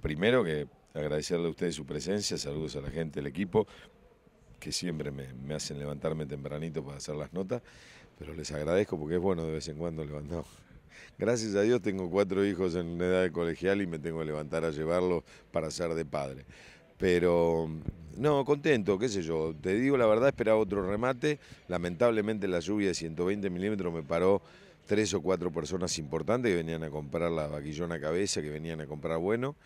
primero que agradecerle a ustedes su presencia, saludos a la gente el equipo, que siempre me, me, hacen levantarme tempranito para hacer las notas, pero les agradezco porque es bueno de vez en cuando levantar. Gracias a Dios tengo cuatro hijos en una edad colegial y me tengo que levantar a llevarlos para ser de padre. Pero no, contento, qué sé yo. Te digo la verdad, esperaba otro remate. Lamentablemente la lluvia de 120 milímetros me paró tres o cuatro personas importantes que venían a comprar la vaquillona cabeza, que venían a comprar bueno.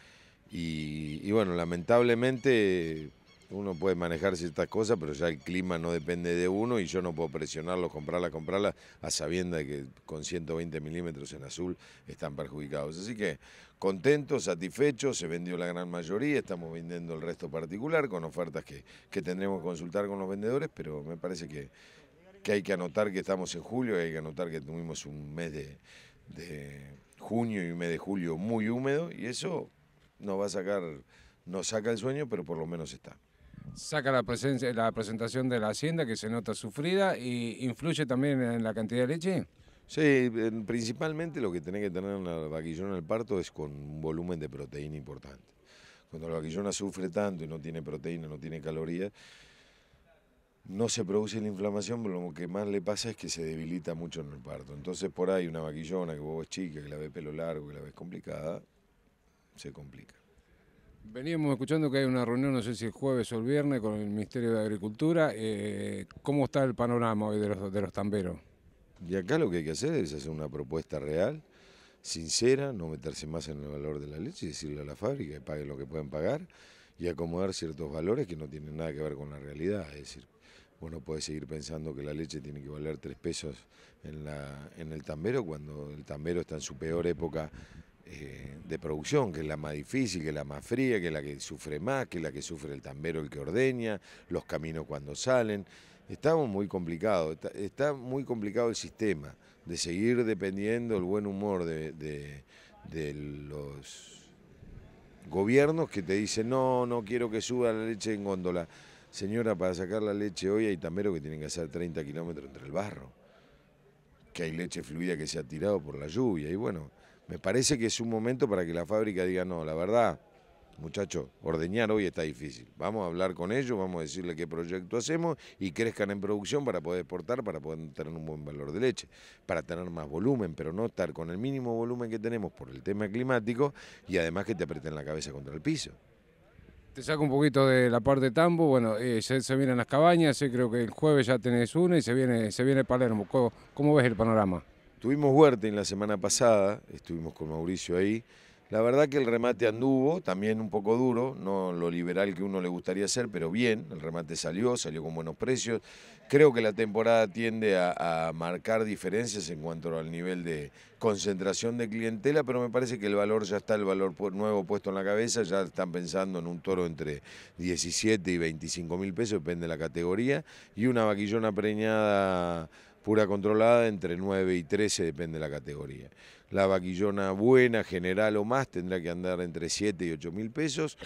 Y, bueno, lamentablemente uno puede manejar ciertas cosas, pero ya el clima no depende de uno y yo no puedo presionarlos, comprarla, comprarla, a sabienda de que con 120 milímetros en azul están perjudicados. Así que contentos, satisfechos, se vendió la gran mayoría, estamos vendiendo el resto particular con ofertas que, que tendremos que consultar con los vendedores, pero me parece que, que hay que anotar que estamos en julio, hay que anotar que tuvimos un mes de, de junio y un mes de julio muy húmedo y eso nos va a sacar, no saca el sueño, pero por lo menos está. Saca la, presencia, la presentación de la hacienda que se nota sufrida y influye también en la cantidad de leche. Sí, principalmente lo que tiene que tener en la vaquillona al parto es con un volumen de proteína importante. Cuando la vaquillona sufre tanto y no tiene proteína, no tiene calorías, no se produce la inflamación, pero lo que más le pasa es que se debilita mucho en el parto. Entonces por ahí una vaquillona que vos ves chica, que la ves pelo largo, que la ves complicada, se complica. Veníamos escuchando que hay una reunión, no sé si el jueves o el viernes, con el Ministerio de Agricultura. Eh, ¿Cómo está el panorama hoy de los, de los tamberos? Y acá lo que hay que hacer es hacer una propuesta real, sincera, no meterse más en el valor de la leche y decirle a la fábrica que pague lo que pueden pagar y acomodar ciertos valores que no tienen nada que ver con la realidad. Es decir, uno puede seguir pensando que la leche tiene que valer tres pesos en, el tambero cuando el tambero está en su peor época eh, de producción, que es la más difícil, que es la más fría, que es la que sufre más, que es la que sufre el tambero el que ordeña, los caminos cuando salen. Estamos muy complicados, está, muy complicado el sistema de seguir dependiendo el buen humor de, de los gobiernos que te dicen no, no quiero que suba la leche en góndola. Señora, para sacar la leche hoy hay tameros que tienen que hacer 30 kilómetros entre el barro, que hay leche fluida que se ha tirado por la lluvia. Y bueno, me parece que es un momento para que la fábrica diga, no, la verdad, muchachos, ordeñar hoy está difícil. Vamos a hablar con ellos, vamos a decirle qué proyecto hacemos y crezcan en producción para poder exportar, para poder tener un buen valor de leche, para tener más volumen, pero no estar con el mínimo volumen que tenemos por el tema climático y además que te aprieten la cabeza contra el piso. Te saco un poquito de la parte Tambo, bueno, eh, se, vienen las cabañas, creo que el jueves ya tenés una y se viene, se viene Palermo. ¿Cómo, cómo ves el panorama? Tuvimos Huerta en la semana pasada, estuvimos con Mauricio ahí, la verdad que el remate anduvo, también un poco duro, no lo liberal que uno le gustaría hacer, pero bien, el remate salió, salió con buenos precios. Creo que la temporada tiende a, a marcar diferencias en cuanto al nivel de concentración de clientela, pero me parece que el valor ya está, el valor nuevo puesto en la cabeza, ya están pensando en un toro entre 17 y 25 mil pesos, depende de la categoría, y una vaquillona preñada pura controlada entre 9 y 13, depende de la categoría. La vaquillona buena, general o más, tendrá que andar entre 7 y 8 mil pesos.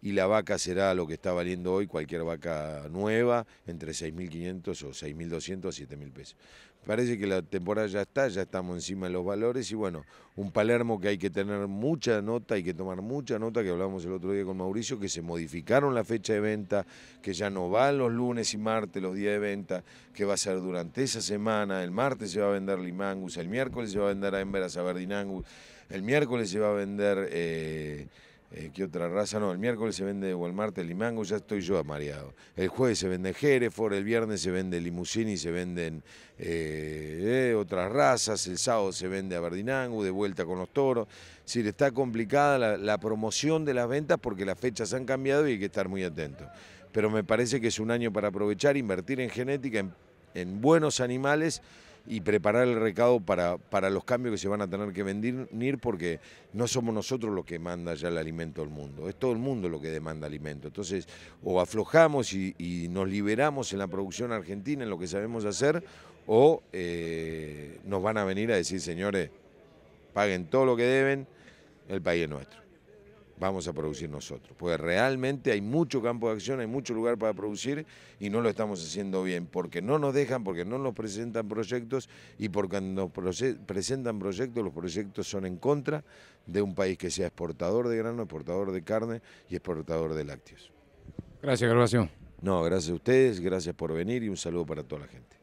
Y la vaca será lo que está valiendo hoy cualquier vaca nueva, entre 6.500 o 6.200 a 7.000 pesos parece que la temporada ya está, ya estamos encima de los valores y bueno, un Palermo que hay que tener mucha nota, hay que tomar mucha nota, que hablamos el otro día con Mauricio, que se modificaron la fecha de venta, que ya no van los lunes y martes los días de venta, que va a ser durante esa semana, el martes se va a vender Limangus, el miércoles se va a vender a Emberas a el miércoles se va a vender... Eh, eh, ¿qué otra raza? No, el miércoles se vende, o el martes Limango, ya estoy yo amareado. El jueves se vende jerefor, el viernes se vende Limusini, se venden eh, eh, otras razas, el sábado se vende Aberdinango, de vuelta con los toros. Es decir, está complicada la, promoción de las ventas porque las fechas han cambiado y hay que estar muy atentos. Pero me parece que es un año para aprovechar, invertir en genética, en buenos animales y preparar el recado para, para los cambios que se van a tener que venir porque no somos nosotros los que manda ya el alimento al mundo, es todo el mundo lo que demanda alimento. Entonces, o aflojamos y, nos liberamos en la producción argentina, en lo que sabemos hacer, o eh, nos van a venir a decir, señores, paguen todo lo que deben, el país es nuestro vamos a producir nosotros. Porque realmente hay mucho campo de acción, hay mucho lugar para producir y no lo estamos haciendo bien, porque no nos dejan, porque no nos presentan proyectos y porque nos presentan proyectos, los proyectos son en contra de un país que sea exportador de grano, exportador de carne y exportador de lácteos. Gracias, grabación. No, gracias a ustedes, gracias por venir y un saludo para toda la gente.